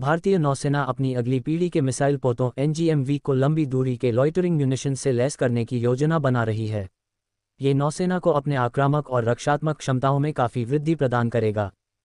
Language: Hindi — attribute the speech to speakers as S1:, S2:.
S1: भारतीय नौसेना अपनी अगली पीढ़ी के मिसाइल पोतों एनजीएमवी को लंबी दूरी के लॉइटरिंग म्यूनिशन से लैस करने की योजना बना रही है ये नौसेना को अपने आक्रामक और रक्षात्मक क्षमताओं में काफ़ी वृद्धि प्रदान करेगा